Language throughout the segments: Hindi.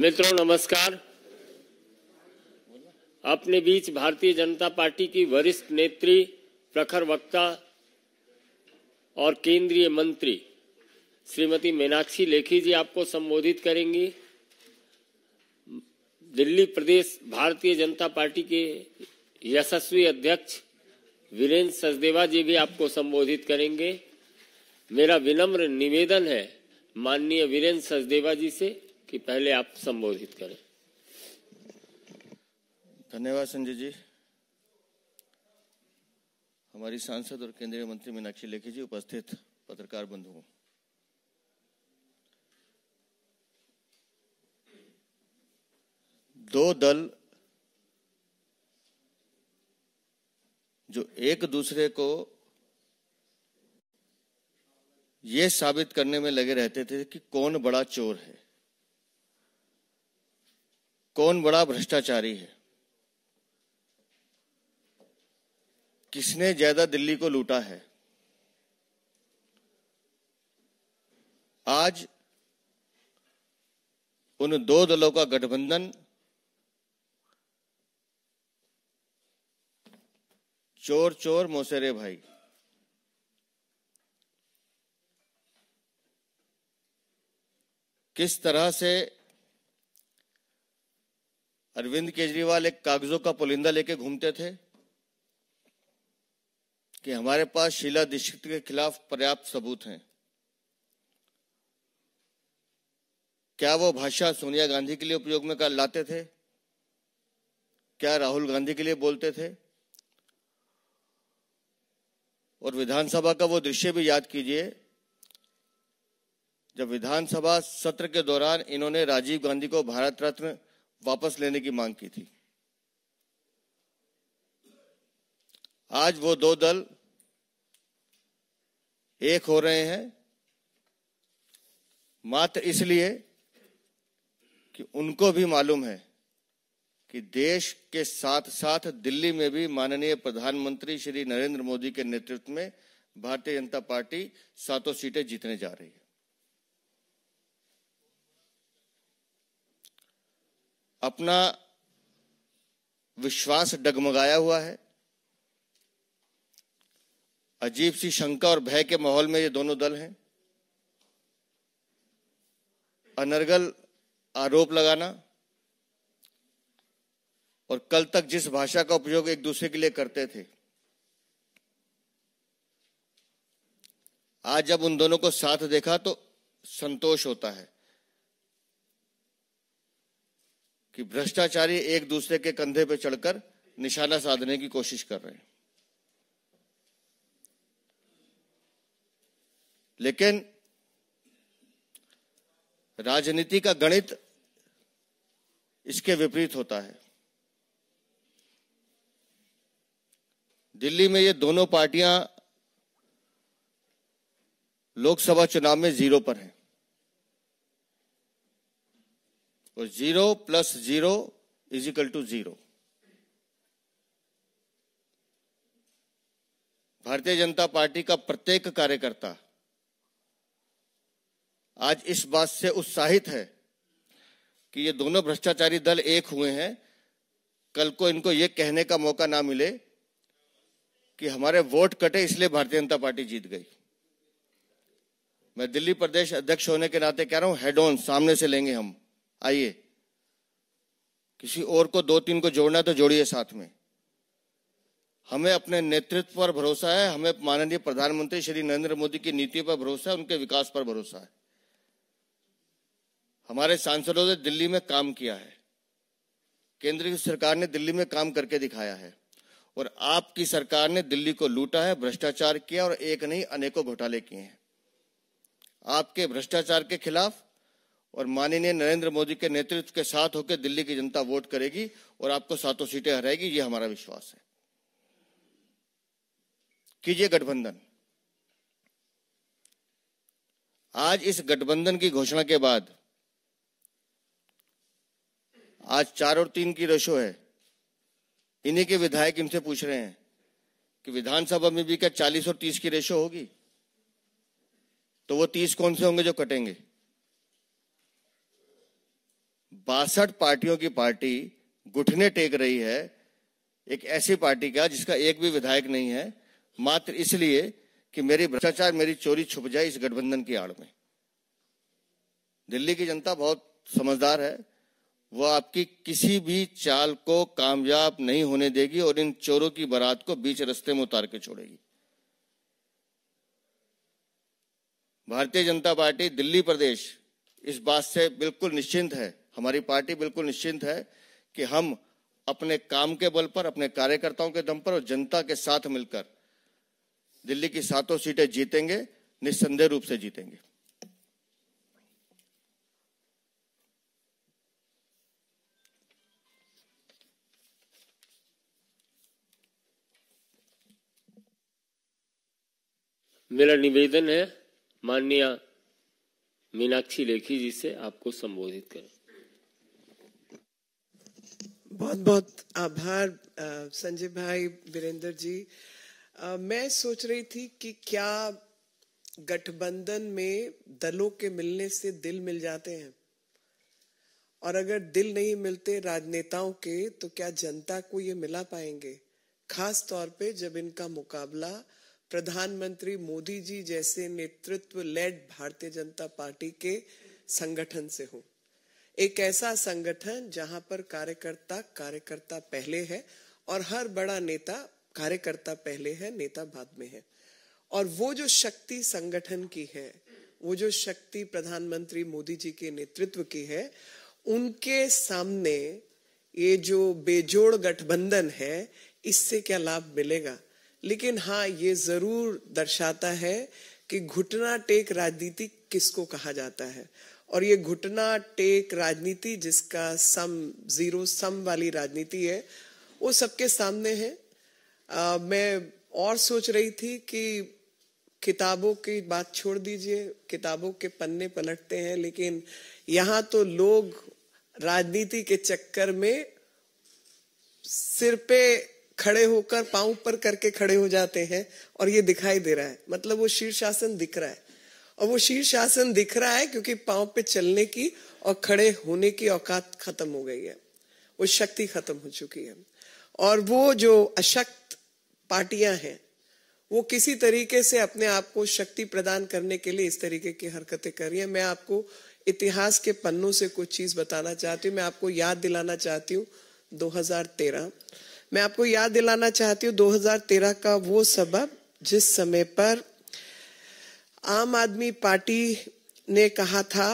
मित्रों नमस्कार अपने बीच भारतीय जनता पार्टी की वरिष्ठ नेत्री प्रखर वक्ता और केंद्रीय मंत्री श्रीमती मीनाक्षी लेखी जी आपको संबोधित करेंगी दिल्ली प्रदेश भारतीय जनता पार्टी के यशस्वी अध्यक्ष वीरेंद्र सचदेवा जी भी आपको संबोधित करेंगे मेरा विनम्र निवेदन है माननीय वीरेंद्र सचदेवा जी से कि पहले आप संबोधित करें धन्यवाद संजय जी हमारी सांसद और केंद्रीय मंत्री मीनाक्षी लेखी जी उपस्थित पत्रकार बंधुओं दो दल जो एक दूसरे को यह साबित करने में लगे रहते थे कि कौन बड़ा चोर है कौन बड़ा भ्रष्टाचारी है किसने ज्यादा दिल्ली को लूटा है आज उन दो दलों का गठबंधन चोर चोर मोसेरे भाई किस तरह से अरविंद केजरीवाल एक कागजों का पुलिंदा लेके घूमते थे कि हमारे पास शीला दीक्षित के खिलाफ पर्याप्त सबूत हैं क्या वो भाषा सोनिया गांधी के लिए उपयोग में कर लाते थे क्या राहुल गांधी के लिए बोलते थे और विधानसभा का वो दृश्य भी याद कीजिए जब विधानसभा सत्र के दौरान इन्होंने राजीव गांधी को भारत रत्न वापस लेने की मांग की थी आज वो दो दल एक हो रहे हैं मात्र इसलिए कि उनको भी मालूम है कि देश के साथ साथ दिल्ली में भी माननीय प्रधानमंत्री श्री नरेंद्र मोदी के नेतृत्व में भारतीय जनता पार्टी सातों सीटें जीतने जा रही है अपना विश्वास डगमगाया हुआ है अजीब सी शंका और भय के माहौल में ये दोनों दल हैं अनर्गल आरोप लगाना और कल तक जिस भाषा का उपयोग एक दूसरे के लिए करते थे आज जब उन दोनों को साथ देखा तो संतोष होता है कि भ्रष्टाचारी एक दूसरे के कंधे पर चढ़कर निशाना साधने की कोशिश कर रहे हैं लेकिन राजनीति का गणित इसके विपरीत होता है दिल्ली में ये दोनों पार्टियां लोकसभा चुनाव में जीरो पर हैं और तो zero plus zero is two zero Bharatiya Janata party का प्रत्येक कार्यकर्ता आज इस बात से उत्साहित है कि ये दोनों भ्रष्टाचारी दल एक हुए हैं कल को इनको ये कहने का मौका ना मिले कि हमारे वोट कटे इसलिए भारतीय जनता पार्टी जीत गई मैं दिल्ली प्रदेश अध्यक्ष होने के नाते कह रहा हूं हेड ऑन सामने से लेंगे हम आइए किसी और को दो तीन को जोड़ना तो जोड़िए साथ में हमें अपने नेतृत्व पर भरोसा है हमें माननीय प्रधानमंत्री श्री नरेंद्र मोदी की नीति पर भरोसा है उनके विकास पर भरोसा है हमारे सांसदों ने दिल्ली में काम किया है केंद्र की सरकार ने दिल्ली में काम करके दिखाया है और आपकी सरकार ने दिल्ली को लूटा है भ्रष्टाचार किया और एक नहीं अनेकों घोटाले किए हैं आपके भ्रष्टाचार के खिलाफ और माननीय नरेंद्र मोदी के नेतृत्व के साथ होकर दिल्ली की जनता वोट करेगी और आपको सातों सीटें हराएगी ये हमारा विश्वास है कीजिए गठबंधन आज इस गठबंधन की घोषणा के बाद आज चार और तीन की रेशो है इन्हीं के विधायक इनसे पूछ रहे हैं कि विधानसभा में भी क्या चालीस और तीस की रेशो होगी तो वो तीस कौन से होंगे जो कटेंगे बासठ पार्टियों की पार्टी घुटने टेक रही है एक ऐसी पार्टी का जिसका एक भी विधायक नहीं है मात्र इसलिए कि मेरी भ्रष्टाचार मेरी चोरी छुप जाए इस गठबंधन की आड़ में दिल्ली की जनता बहुत समझदार है वो आपकी किसी भी चाल को कामयाब नहीं होने देगी और इन चोरों की बारात को बीच रस्ते में उतार के छोड़ेगी भारतीय जनता पार्टी दिल्ली प्रदेश इस बात से बिल्कुल निश्चिंत है हमारी पार्टी बिल्कुल निश्चिंत है कि हम अपने काम के बल पर अपने कार्यकर्ताओं के दम पर और जनता के साथ मिलकर दिल्ली की सातों सीटें जीतेंगे निस्संदेह रूप से जीतेंगे मेरा निवेदन है माननीय मीनाक्षी लेखी जी से आपको संबोधित करें बहुत बहुत आभार संजय भाई वीरेंद्र जी आ, मैं सोच रही थी कि क्या गठबंधन में दलों के मिलने से दिल मिल जाते हैं और अगर दिल नहीं मिलते राजनेताओं के तो क्या जनता को ये मिला पाएंगे खास तौर पे जब इनका मुकाबला प्रधानमंत्री मोदी जी जैसे नेतृत्व लेड भारतीय जनता पार्टी के संगठन से हो एक ऐसा संगठन जहां पर कार्यकर्ता कार्यकर्ता पहले है और हर बड़ा नेता कार्यकर्ता पहले है नेता बाद में है और वो जो शक्ति संगठन की है वो जो शक्ति प्रधानमंत्री मोदी जी के नेतृत्व की है उनके सामने ये जो बेजोड़ गठबंधन है इससे क्या लाभ मिलेगा लेकिन हाँ ये जरूर दर्शाता है कि घुटना टेक राजनीति किसको कहा जाता है और ये घुटना टेक राजनीति जिसका सम जीरो सम वाली राजनीति है वो सबके सामने है आ, मैं और सोच रही थी कि किताबों की बात छोड़ दीजिए किताबों के पन्ने पलटते हैं लेकिन यहाँ तो लोग राजनीति के चक्कर में सिर पे खड़े होकर पांव पर करके खड़े हो जाते हैं और ये दिखाई दे रहा है मतलब वो शीर्षासन दिख रहा है और वो शीर्षासन दिख रहा है क्योंकि पांव पे चलने की और खड़े होने की औकात खत्म हो गई है वो शक्ति खत्म हो चुकी है और वो जो अशक्त पार्टियां हैं वो किसी तरीके से अपने आप को शक्ति प्रदान करने के लिए इस तरीके की हरकतें कर रही है मैं आपको इतिहास के पन्नों से कुछ चीज बताना चाहती हूँ मैं आपको याद दिलाना चाहती हूँ 2013 मैं आपको याद दिलाना चाहती हूँ 2013 का वो सबब जिस समय पर आम आदमी पार्टी ने कहा था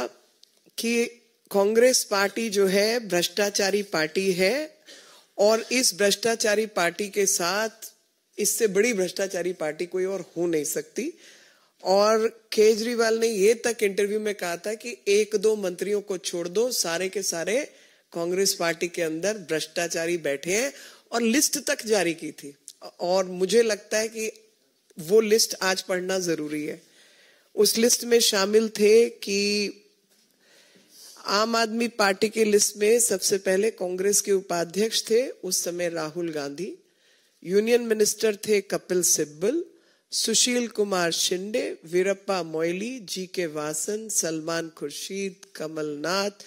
कि कांग्रेस पार्टी जो है भ्रष्टाचारी पार्टी है और इस भ्रष्टाचारी पार्टी के साथ इससे बड़ी भ्रष्टाचारी पार्टी कोई और हो नहीं सकती और केजरीवाल ने ये तक इंटरव्यू में कहा था कि एक दो मंत्रियों को छोड़ दो सारे के सारे कांग्रेस पार्टी के अंदर भ्रष्टाचारी बैठे हैं और लिस्ट तक जारी की थी और मुझे लगता है कि वो लिस्ट आज पढ़ना जरूरी है उस लिस्ट में शामिल थे कि आम आदमी पार्टी की लिस्ट में सबसे पहले कांग्रेस के उपाध्यक्ष थे उस समय राहुल गांधी यूनियन मिनिस्टर थे कपिल सिब्बल सुशील Kumar Shinde Veerappa Moily G K Vasan Salman Khurshid Kamal Nath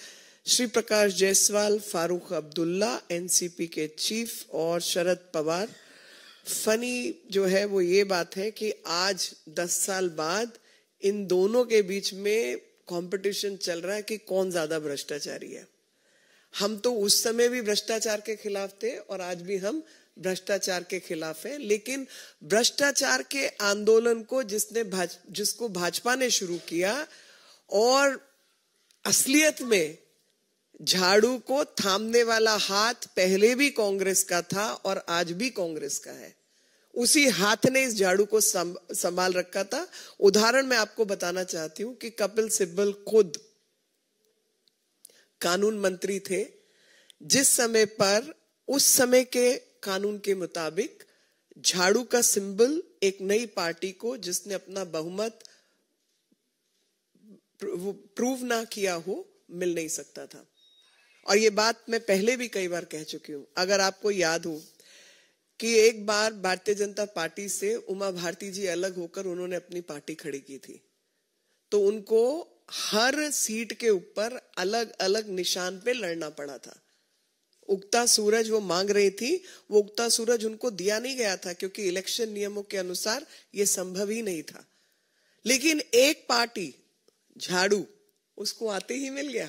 Shri Prakash Jaiswal Farooq Abdullah NCP के चीफ और शरद पवार फनी जो है वो ये बात है कि आज 10 साल बाद इन दोनों के बीच में कंपटीशन चल रहा है कि कौन ज्यादा भ्रष्टाचारी है हम तो उस समय भी भ्रष्टाचार के खिलाफ थे और आज भी हम भ्रष्टाचार के खिलाफ है लेकिन भ्रष्टाचार के आंदोलन को जिसने भाज, जिसको भाजपा ने शुरू किया और असलियत में झाड़ू को थामने वाला हाथ पहले भी कांग्रेस का था और आज भी कांग्रेस का है उसी हाथ ने इस झाड़ू को संभाल रखा था उदाहरण मैं आपको बताना चाहती हूं कि कपिल सिब्बल खुद कानून मंत्री थे जिस समय पर उस समय के कानून के मुताबिक झाड़ू का सिंबल एक नई पार्टी को जिसने अपना बहुमत प्रूव ना किया हो मिल नहीं सकता था और ये बात मैं पहले भी कई बार कह चुकी हूं अगर आपको याद हो कि एक बार भारतीय जनता पार्टी से उमा भारती जी अलग होकर उन्होंने अपनी पार्टी खड़ी की थी तो उनको हर सीट के ऊपर अलग अलग निशान पे लड़ना पड़ा था उगता सूरज वो मांग रही थी वो उगता सूरज उनको दिया नहीं गया था क्योंकि इलेक्शन नियमों के अनुसार ये संभव ही नहीं था लेकिन एक पार्टी झाड़ू उसको आते ही मिल गया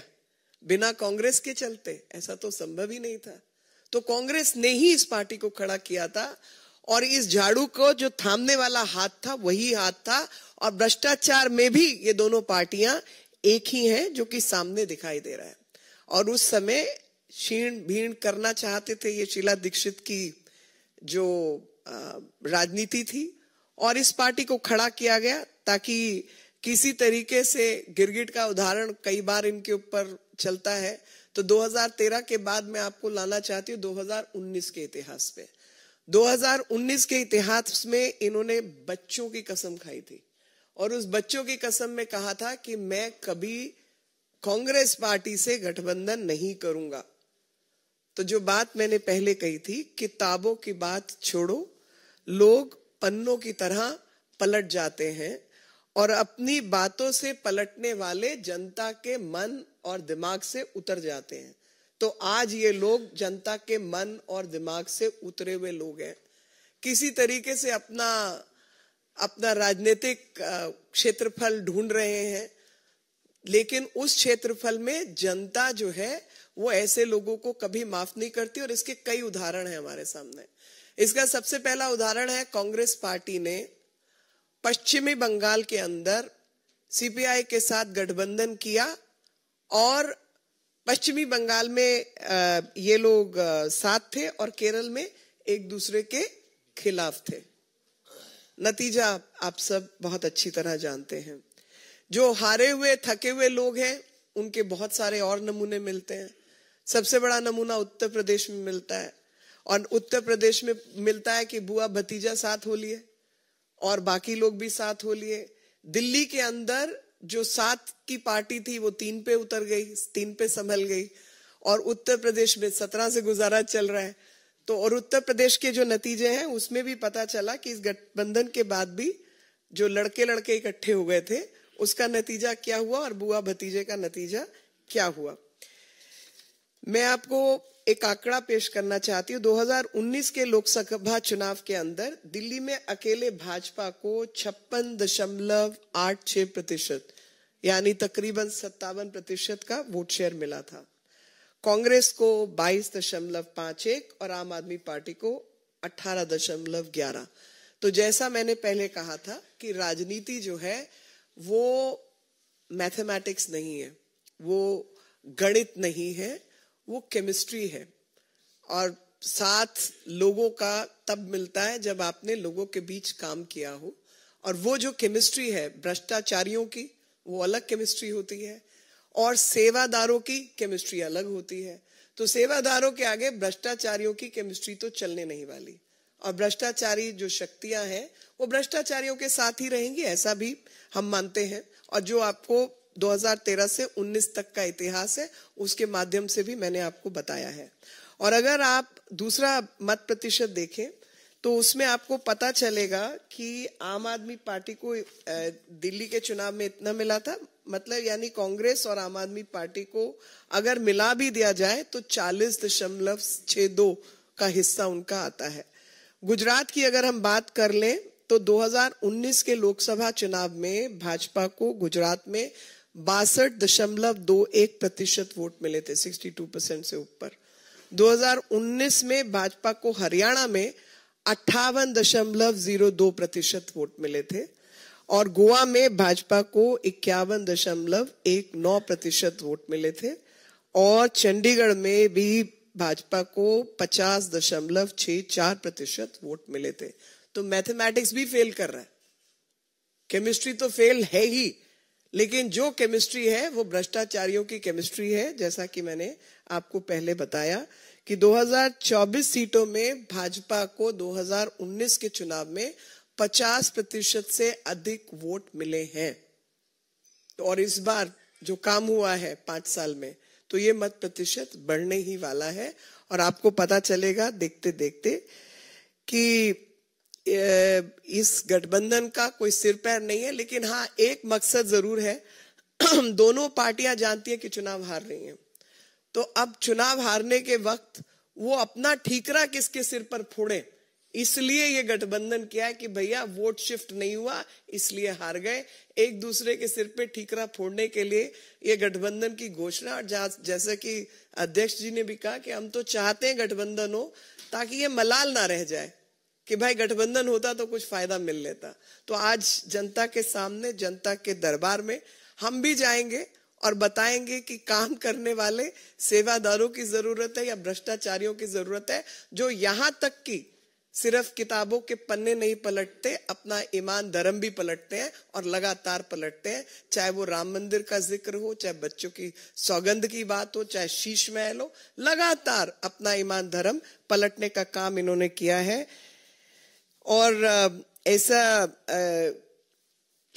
बिना कांग्रेस के चलते ऐसा तो संभव ही नहीं था तो कांग्रेस ने ही इस पार्टी को खड़ा किया था और इस झाड़ू को जो थामने वाला हाथ था वही हाथ था और भ्रष्टाचार में भी ये दोनों पार्टियां एक ही हैं जो कि सामने दिखाई दे रहा है और उस समय क्षीण भीण करना चाहते थे ये शीला दीक्षित की जो राजनीति थी और इस पार्टी को खड़ा किया गया ताकि किसी तरीके से गिरगिट का उदाहरण कई बार इनके ऊपर चलता है तो 2013 के बाद मैं आपको लाना चाहती हूँ 2019 के इतिहास पे 2019 के इतिहास में इन्होंने बच्चों की कसम खाई थी और उस बच्चों की कसम में कहा था कि मैं कभी कांग्रेस पार्टी से गठबंधन नहीं करूंगा तो जो बात मैंने पहले कही थी किताबों की बात छोड़ो लोग पन्नों की तरह पलट जाते हैं और अपनी बातों से पलटने वाले जनता के मन और दिमाग से उतर जाते हैं तो आज ये लोग जनता के मन और दिमाग से उतरे हुए लोग हैं किसी तरीके से अपना अपना राजनीतिक क्षेत्रफल ढूंढ रहे हैं लेकिन उस क्षेत्रफल में जनता जो है वो ऐसे लोगों को कभी माफ नहीं करती और इसके कई उदाहरण हैं हमारे सामने इसका सबसे पहला उदाहरण है कांग्रेस पार्टी ने पश्चिमी बंगाल के अंदर सीपीआई के साथ गठबंधन किया और पश्चिमी बंगाल में ये लोग साथ थे और केरल में एक दूसरे के खिलाफ थे नतीजा आप सब बहुत अच्छी तरह जानते हैं जो हारे हुए थके हुए लोग हैं उनके बहुत सारे और नमूने मिलते हैं सबसे बड़ा नमूना उत्तर प्रदेश में मिलता है और उत्तर प्रदेश में मिलता है कि बुआ भतीजा साथ हो लिए और बाकी लोग भी साथ हो लिए दिल्ली के अंदर जो सात की पार्टी थी वो तीन पे उतर गई तीन पे संभल गई और उत्तर प्रदेश में सत्रह से गुजारा चल रहा है तो और उत्तर प्रदेश के जो नतीजे हैं उसमें भी पता चला कि इस गठबंधन के बाद भी जो लड़के लड़के इकट्ठे हो गए थे उसका नतीजा क्या हुआ और बुआ भतीजे का नतीजा क्या हुआ मैं आपको एक आंकड़ा पेश करना चाहती हूँ 2019 के लोकसभा चुनाव के अंदर दिल्ली में अकेले भाजपा को छप्पन दशमलव आठ छह प्रतिशत यानी तकरीबन सत्तावन प्रतिशत का वोट शेयर मिला था कांग्रेस को बाईस दशमलव पांच एक और आम आदमी पार्टी को अठारह दशमलव ग्यारह तो जैसा मैंने पहले कहा था कि राजनीति जो है वो मैथमेटिक्स नहीं है वो गणित नहीं है वो केमिस्ट्री है और साथ लोगों का तब मिलता है जब आपने लोगों के बीच काम किया हो और वो जो केमिस्ट्री है भ्रष्टाचारियों की वो अलग केमिस्ट्री होती है और सेवादारों की केमिस्ट्री अलग होती है तो सेवादारों के आगे भ्रष्टाचारियों की केमिस्ट्री तो चलने नहीं वाली और भ्रष्टाचारी जो शक्तियां हैं वो भ्रष्टाचारियों के साथ ही रहेंगी ऐसा भी हम मानते हैं और जो आपको 2013 से 19 तक का इतिहास है उसके माध्यम से भी मैंने आपको बताया है और अगर आप दूसरा मत प्रतिशत देखें तो उसमें आपको पता चलेगा कि आम आदमी पार्टी को दिल्ली के चुनाव में इतना मिला था मतलब यानी कांग्रेस और आम आदमी पार्टी को अगर मिला भी दिया जाए तो चालीस दशमलव छह दो का हिस्सा उनका आता है गुजरात की अगर हम बात कर लें तो 2019 के लोकसभा चुनाव में भाजपा को गुजरात में बासठ दशमलव दो एक प्रतिशत वोट मिले थे 62 परसेंट से ऊपर 2019 में भाजपा को हरियाणा में अट्ठावन दशमलव जीरो दो प्रतिशत वोट मिले थे और गोवा में भाजपा को इक्यावन दशमलव एक नौ प्रतिशत वोट मिले थे और चंडीगढ़ में भी भाजपा को पचास दशमलव छ चार प्रतिशत वोट मिले थे तो मैथमेटिक्स भी फेल कर रहा है केमिस्ट्री तो फेल है ही लेकिन जो केमिस्ट्री है वो भ्रष्टाचारियों की केमिस्ट्री है जैसा कि मैंने आपको पहले बताया कि 2024 सीटों में भाजपा को 2019 के चुनाव में 50 प्रतिशत से अधिक वोट मिले हैं तो और इस बार जो काम हुआ है पांच साल में तो ये मत प्रतिशत बढ़ने ही वाला है और आपको पता चलेगा देखते देखते कि इस गठबंधन का कोई सिर पैर नहीं है लेकिन हाँ एक मकसद जरूर है दोनों पार्टियां जानती हैं कि चुनाव हार रही हैं तो अब चुनाव हारने के वक्त वो अपना ठीकरा किसके सिर पर फोड़े इसलिए ये गठबंधन किया है कि भैया वोट शिफ्ट नहीं हुआ इसलिए हार गए एक दूसरे के सिर पे ठीकरा फोड़ने के लिए ये गठबंधन की घोषणा और जैसे कि अध्यक्ष जी ने भी कहा कि हम तो चाहते हैं गठबंधन हो ताकि ये मलाल ना रह जाए कि भाई गठबंधन होता तो कुछ फायदा मिल लेता तो आज जनता के सामने जनता के दरबार में हम भी जाएंगे और बताएंगे कि काम करने वाले सेवादारों की जरूरत है या भ्रष्टाचारियों की जरूरत है जो यहां तक की सिर्फ किताबों के पन्ने नहीं पलटते अपना ईमान धर्म भी पलटते हैं और लगातार पलटते हैं चाहे वो राम मंदिर का जिक्र हो चाहे बच्चों की सौगंध की बात हो चाहे शीश महल हो लगातार अपना ईमान धर्म पलटने का काम इन्होंने किया है और ऐसा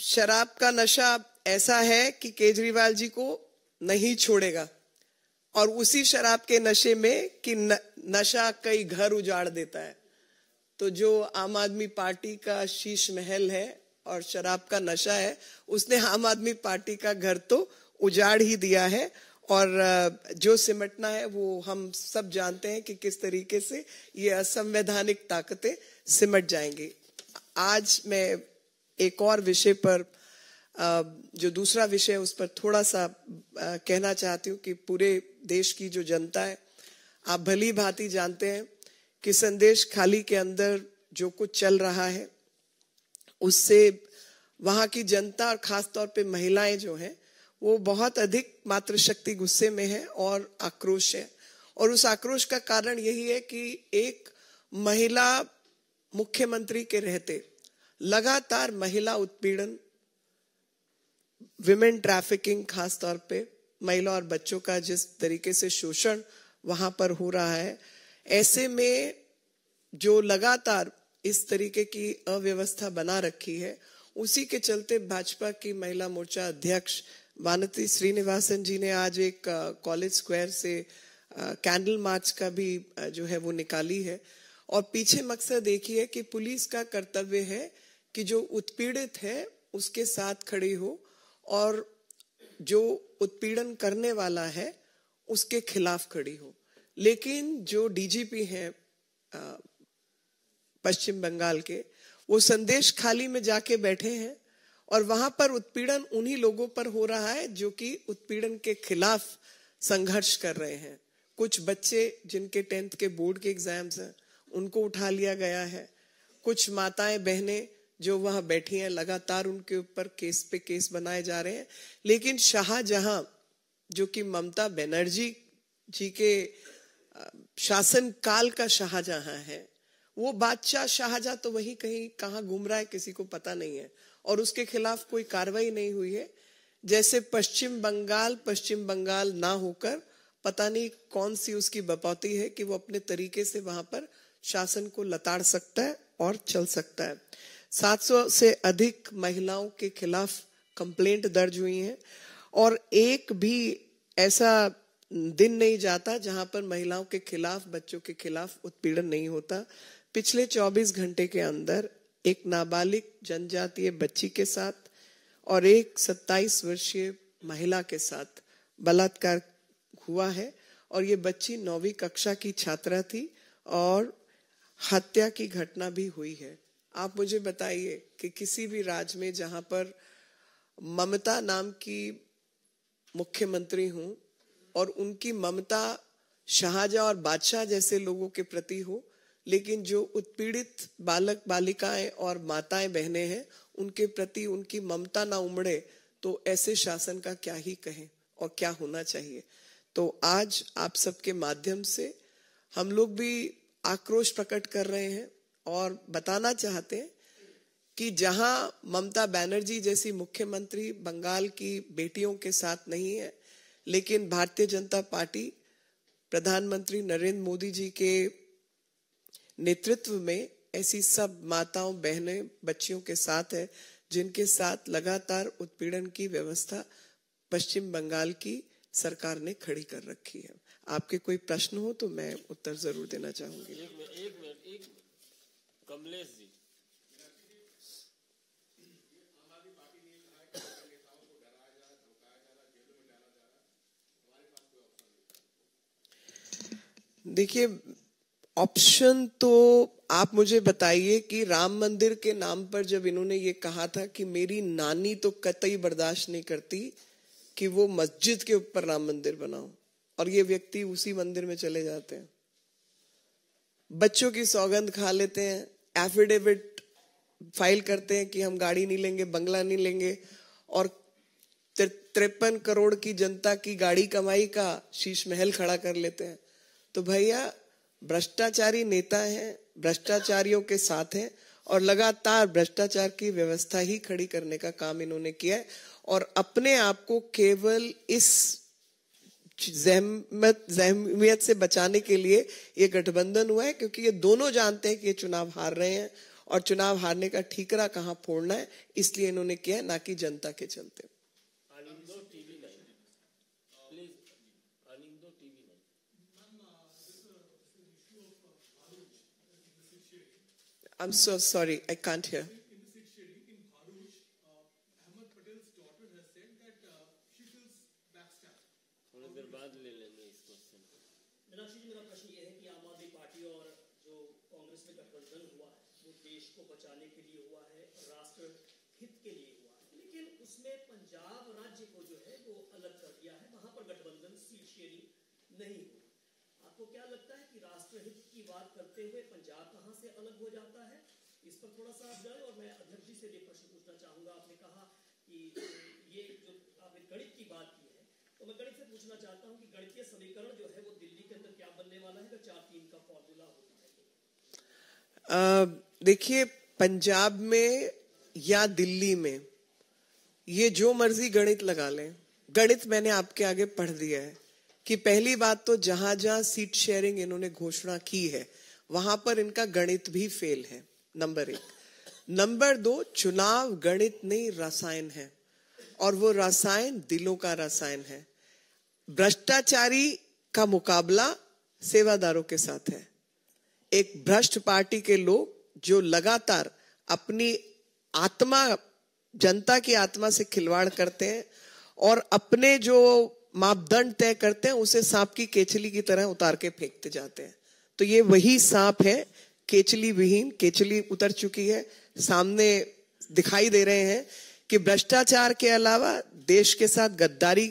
शराब का नशा ऐसा है कि केजरीवाल जी को नहीं छोड़ेगा और उसी शराब के नशे में कि नशा कई घर उजाड़ देता है तो जो आम आदमी पार्टी का शीश महल है और शराब का नशा है उसने आम आदमी पार्टी का घर तो उजाड़ ही दिया है और जो सिमटना है वो हम सब जानते हैं कि किस तरीके से ये असंवैधानिक ताकतें सिमट जाएंगे आज मैं एक और विषय पर जो दूसरा विषय है उस पर थोड़ा सा कहना चाहती हूँ कि पूरे देश की जो जनता है आप भली भांति जानते हैं कि संदेश खाली के अंदर जो कुछ चल रहा है उससे वहां की जनता और खास तौर पे महिलाएं जो हैं वो बहुत अधिक मातृशक्ति गुस्से में है और आक्रोश है और उस आक्रोश का कारण यही है कि एक महिला मुख्यमंत्री के रहते लगातार महिला उत्पीड़न विमेन ट्रैफिकिंग खास तौर पे महिला और बच्चों का जिस तरीके से शोषण वहां पर हो रहा है ऐसे में जो लगातार इस तरीके की अव्यवस्था बना रखी है उसी के चलते भाजपा की महिला मोर्चा अध्यक्ष वानती श्रीनिवासन जी ने आज एक कॉलेज स्क्वायर से कैंडल मार्च का भी जो है वो निकाली है और पीछे मकसद एक ही है कि पुलिस का कर्तव्य है कि जो उत्पीड़ित है उसके साथ खड़ी हो और जो उत्पीड़न करने वाला है उसके खिलाफ खड़ी हो लेकिन जो डीजीपी हैं पश्चिम बंगाल के वो संदेश खाली में जाके बैठे हैं और वहां पर उत्पीड़न उन्हीं लोगों पर हो रहा है जो कि उत्पीड़न के खिलाफ संघर्ष कर रहे हैं कुछ बच्चे जिनके टेंथ के बोर्ड के एग्जाम्स हैं उनको उठा लिया गया है कुछ माताएं बहनें जो वहां बैठी हैं लगातार उनके ऊपर केस पे केस बनाए जा रहे हैं लेकिन शाहजहां जो कि ममता बनर्जी जी के शासन काल का शाहजहां है वो बादशाह शाहजहां तो वही कहीं कहाँ घूम रहा है किसी को पता नहीं है और उसके खिलाफ कोई कार्रवाई नहीं हुई है जैसे पश्चिम बंगाल पश्चिम बंगाल ना होकर पता नहीं कौन सी उसकी बपौती है कि वो अपने तरीके से वहां पर शासन को लताड़ सकता है और चल सकता है 700 से अधिक महिलाओं के खिलाफ कंप्लेंट दर्ज हुई है और एक भी ऐसा दिन नहीं जाता जहां पर महिलाओं के खिलाफ बच्चों के खिलाफ उत्पीड़न नहीं होता पिछले 24 घंटे के अंदर एक नाबालिग जनजातीय बच्ची के साथ और एक 27 वर्षीय महिला के साथ बलात्कार हुआ है और ये बच्ची नौवीं कक्षा की छात्रा थी और हत्या की घटना भी हुई है आप मुझे बताइए कि किसी भी राज्य में जहां पर ममता नाम की मुख्यमंत्री हूं और उनकी ममता शाहजहा और बादशाह जैसे लोगों के प्रति हो लेकिन जो उत्पीड़ित बालक बालिकाएं और माताएं बहनें हैं उनके प्रति उनकी ममता ना उमड़े तो ऐसे शासन का क्या ही कहें और क्या होना चाहिए तो आज आप सबके माध्यम से हम लोग भी आक्रोश प्रकट कर रहे हैं और बताना चाहते हैं कि जहां ममता बनर्जी जैसी मुख्यमंत्री बंगाल की बेटियों के साथ नहीं है लेकिन भारतीय जनता पार्टी प्रधानमंत्री नरेंद्र मोदी जी के नेतृत्व में ऐसी सब माताओं बहनें बच्चियों के साथ है जिनके साथ लगातार उत्पीड़न की व्यवस्था पश्चिम बंगाल की सरकार ने खड़ी कर रखी है आपके कोई प्रश्न हो तो मैं उत्तर जरूर देना चाहूंगी एक मिनट एक मिनट एक कमलेश जी देखिए ऑप्शन तो आप मुझे बताइए कि राम मंदिर के नाम पर जब इन्होंने ये कहा था कि मेरी नानी तो कतई बर्दाश्त नहीं करती कि वो मस्जिद के ऊपर राम मंदिर बनाओ और ये व्यक्ति उसी मंदिर में चले जाते हैं बच्चों की सौगंध खा लेते हैं एफिडेविट फाइल करते हैं कि हम गाड़ी नहीं लेंगे बंगला नहीं लेंगे और तिरपन करोड़ की जनता की गाड़ी कमाई का शीश महल खड़ा कर लेते हैं तो भैया भ्रष्टाचारी नेता हैं भ्रष्टाचारियों के साथ हैं और लगातार भ्रष्टाचार की व्यवस्था ही खड़ी करने का काम इन्होंने किया है और अपने आप को केवल इस जहमत जहमियत से बचाने के लिए ये गठबंधन हुआ है क्योंकि ये दोनों जानते हैं कि ये चुनाव हार रहे हैं और चुनाव हारने का ठीकरा कहाँ फोड़ना है इसलिए इन्होंने किया ना कि जनता के चलते I'm so sorry, I can't hear. थोड़ी देर बाद ले लेंगे इस क्वेश्चन मीनाक्षी जी मेरा प्रश्न ये है कि आम आदमी पार्टी और जो कांग्रेस में गठबंधन हुआ है वो देश को बचाने के लिए हुआ है राष्ट्र हित के लिए हुआ है लेकिन उसमें पंजाब राज्य को जो है वो अलग कर दिया है वहां पर गठबंधन सीट नहीं हुआ आपको क्या लगता है कि राष्ट्रहित की बात करते हुए पंजाब कहाँ से अलग हो जाता है इस पर थोड़ा सा आप जाए और मैं अध्यक्ष जी से ये प्रश्न पूछना चाहूंगा आपने कहा कि ये जो आपने गणित की बात तो मैं गणित से पूछना चाहता हूँ कि गणितीय समीकरण जो है वो दिल्ली के अंदर क्या बनने वाला है चार तीन का फॉर्मूला तो। देखिए पंजाब में या दिल्ली में ये जो मर्जी गणित लगा लें गणित मैंने आपके आगे पढ़ दिया है कि पहली बात तो जहां जहां सीट शेयरिंग इन्होंने घोषणा की है वहां पर इनका गणित भी फेल है नंबर एक नंबर दो चुनाव गणित नहीं रसायन है और वो रसायन दिलों का रसायन है भ्रष्टाचारी का मुकाबला सेवादारों के साथ है एक भ्रष्ट पार्टी के लोग जो लगातार अपनी आत्मा जनता की आत्मा से खिलवाड़ करते हैं और अपने जो मापदंड तय करते हैं उसे सांप की केचली की तरह उतार के फेंकते जाते हैं तो ये वही सांप है केचली विहीन केचली उतर चुकी है सामने दिखाई दे रहे हैं कि भ्रष्टाचार के अलावा देश के साथ गद्दारी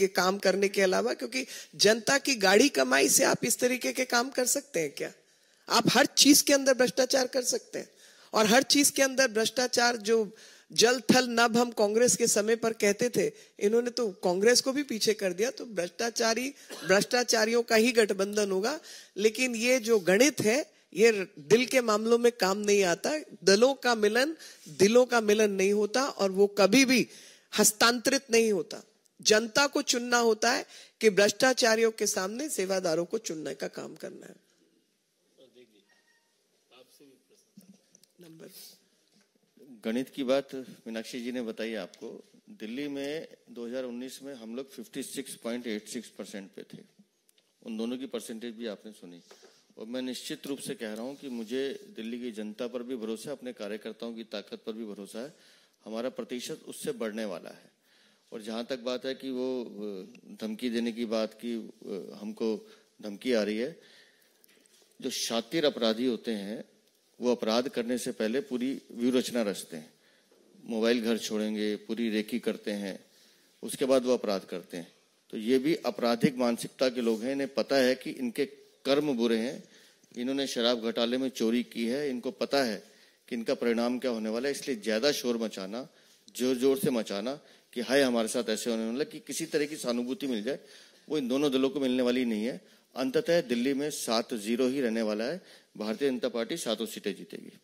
के काम करने के अलावा क्योंकि जनता की गाड़ी कमाई से आप इस तरीके के काम कर सकते हैं क्या आप हर चीज के अंदर भ्रष्टाचार कर सकते हैं और हर चीज के अंदर भ्रष्टाचार जो जल थल नभ हम कांग्रेस के समय पर कहते थे इन्होंने तो कांग्रेस को भी पीछे कर दिया तो भ्रष्टाचारी भ्रष्टाचारियों का ही गठबंधन होगा लेकिन ये जो गणित है ये दिल के मामलों में काम नहीं आता दलों का मिलन दिलों का मिलन नहीं होता और वो कभी भी हस्तांतरित नहीं होता जनता को चुनना होता है कि भ्रष्टाचारियों के सामने सेवादारों को चुनने का काम करना है नंबर गणित की बात मीनाक्षी जी ने बताई आपको दिल्ली में 2019 में हम लोग 56.86 परसेंट पे थे उन दोनों की परसेंटेज भी आपने सुनी और मैं निश्चित रूप से कह रहा हूं कि मुझे दिल्ली की जनता पर भी भरोसा है अपने कार्यकर्ताओं की ताकत पर भी भरोसा है हमारा प्रतिशत उससे बढ़ने वाला है और जहाँ तक बात है कि वो धमकी देने की बात की हमको धमकी आ रही है जो शातिर अपराधी होते हैं वो अपराध करने से पहले पूरी व्यूरचना रचते हैं मोबाइल घर छोड़ेंगे पूरी रेकी करते हैं उसके बाद वो अपराध करते हैं तो ये भी आपराधिक मानसिकता के लोग हैं इन्हें पता है कि इनके कर्म बुरे हैं इन्होंने शराब घोटाले में चोरी की है इनको पता है कि इनका परिणाम क्या होने वाला है इसलिए ज्यादा शोर मचाना जोर जोर से मचाना कि हाय हमारे साथ ऐसे होने मतलब कि किसी तरह की सहानुभूति मिल जाए वो इन दोनों दलों को मिलने वाली नहीं है अंततः दिल्ली में सात जीरो ही रहने वाला है भारतीय जनता पार्टी सातों सीटें जीतेगी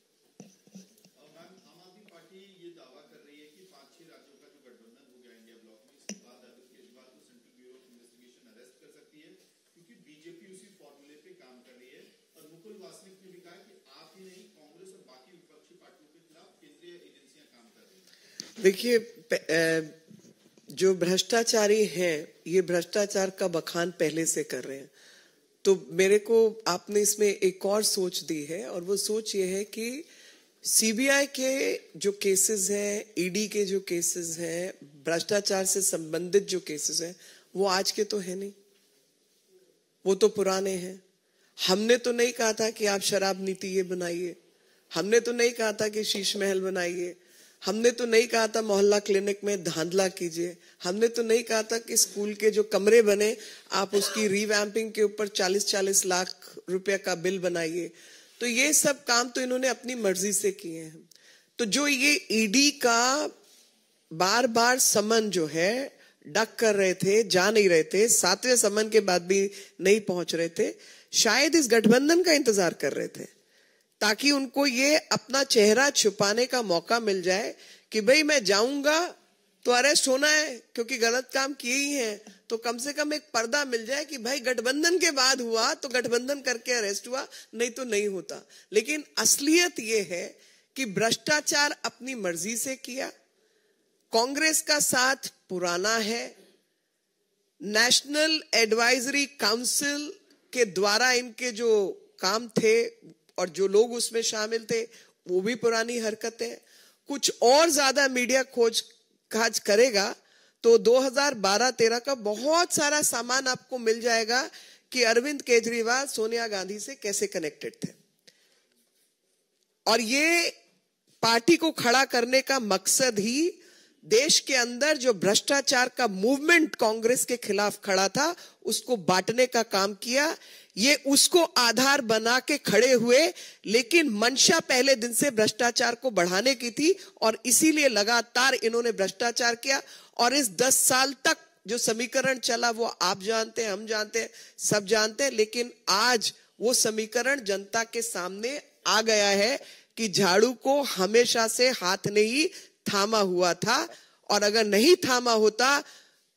देखिए जो भ्रष्टाचारी है ये भ्रष्टाचार का बखान पहले से कर रहे हैं तो मेरे को आपने इसमें एक और सोच दी है और वो सोच ये है कि सीबीआई के जो केसेस हैं ईडी e के जो केसेस हैं भ्रष्टाचार से संबंधित जो केसेस हैं वो आज के तो है नहीं वो तो पुराने हैं हमने तो नहीं कहा था कि आप शराब नीति ये बनाइए हमने तो नहीं कहा था कि शीश महल बनाइए हमने तो नहीं कहा था मोहल्ला क्लिनिक में धांधला कीजिए हमने तो नहीं कहा था कि स्कूल के जो कमरे बने आप उसकी रिवैम्पिंग के ऊपर 40-40 लाख रुपया का बिल बनाइए तो ये सब काम तो इन्होंने अपनी मर्जी से किए हैं तो जो ये ईडी e का बार बार समन जो है डक कर रहे थे जा नहीं रहे थे सातवें समन के बाद भी नहीं पहुंच रहे थे शायद इस गठबंधन का इंतजार कर रहे थे ताकि उनको ये अपना चेहरा छुपाने का मौका मिल जाए कि भाई मैं जाऊंगा तो अरेस्ट होना है क्योंकि गलत काम किए ही हैं तो कम से कम एक पर्दा मिल जाए कि भाई गठबंधन के बाद हुआ तो गठबंधन करके अरेस्ट हुआ नहीं तो नहीं होता लेकिन असलियत यह है कि भ्रष्टाचार अपनी मर्जी से किया कांग्रेस का साथ पुराना है नेशनल एडवाइजरी काउंसिल के द्वारा इनके जो काम थे और जो लोग उसमें शामिल थे वो भी पुरानी हरकतें कुछ और ज्यादा मीडिया खोज खाज करेगा तो 2012-13 का बहुत सारा सामान आपको मिल जाएगा कि अरविंद केजरीवाल सोनिया गांधी से कैसे कनेक्टेड थे और ये पार्टी को खड़ा करने का मकसद ही देश के अंदर जो भ्रष्टाचार का मूवमेंट कांग्रेस के खिलाफ खड़ा था उसको बांटने का काम किया ये उसको आधार बना के खड़े हुए लेकिन मंशा पहले दिन से भ्रष्टाचार को बढ़ाने की थी और इसीलिए लगातार इन्होंने भ्रष्टाचार किया और इस दस साल तक जो समीकरण चला वो आप जानते हैं हम जानते हैं सब जानते हैं लेकिन आज वो समीकरण जनता के सामने आ गया है कि झाड़ू को हमेशा से हाथ नहीं थामा हुआ था और अगर नहीं थामा होता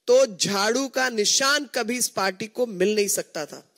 तो झाड़ू का निशान कभी इस पार्टी को मिल नहीं सकता था